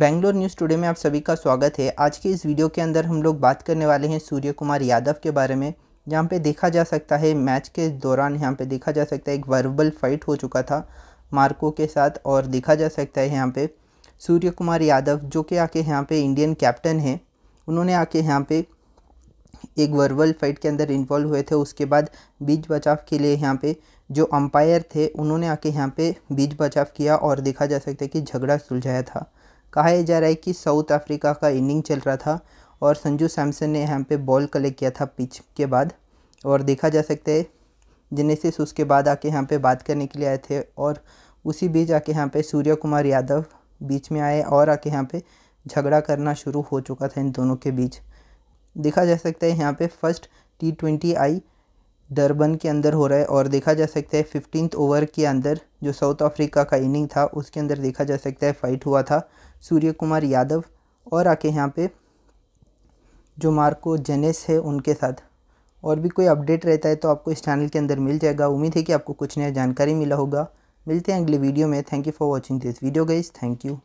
Bangalore news today में आप सभी का स्वागत है आज के इस वीडियो के अंदर हम लोग बात करने वाले हैं सूर्य कुमार यादव के बारे में जहाँ पे देखा जा सकता है मैच के दौरान यहाँ पे देखा जा सकता है एक वर्बल फाइट हो चुका था मार्को के साथ और देखा जा सकता है यहाँ पे सूर्य कुमार यादव जो कि आके यहाँ पर इंडियन कैप्टन हैं उन्होंने आके यहाँ पर एक वर्बल फाइट के अंदर इन्वॉल्व हुए थे उसके बाद बीच बचाव के लिए यहाँ पे जो अंपायर थे उन्होंने आके यहाँ पे बीच बचाव किया और देखा जा सकता है कि झगड़ा सुलझाया था कहा जा रहा है कि साउथ अफ्रीका का इनिंग चल रहा था और संजू सैमसन ने यहाँ पे बॉल कलेक्ट किया था पिच के बाद और देखा जा सकता है जेनेसिस उसके बाद आके यहाँ पे बात करने के लिए आए थे और उसी बीच आके यहाँ पे सूर्य कुमार यादव बीच में आए और आके यहाँ पे झगड़ा करना शुरू हो चुका था इन दोनों के बीच देखा जा सकता है यहाँ पे first T twenty I Durban के अंदर हो रहा है और देखा जा सकता है फिफ्टीन ओवर के अंदर जो साउथ अफ्रीका का इनिंग था उसके अंदर देखा जा सकता है फाइट हुआ था सूर्य कुमार यादव और आके यहाँ पे जो मार्को जेनेस है उनके साथ और भी कोई अपडेट रहता है तो आपको इस चैनल के अंदर मिल जाएगा उम्मीद है कि आपको कुछ नया जानकारी मिला होगा मिलते हैं अगले वीडियो में thank you for watching this video guys thank you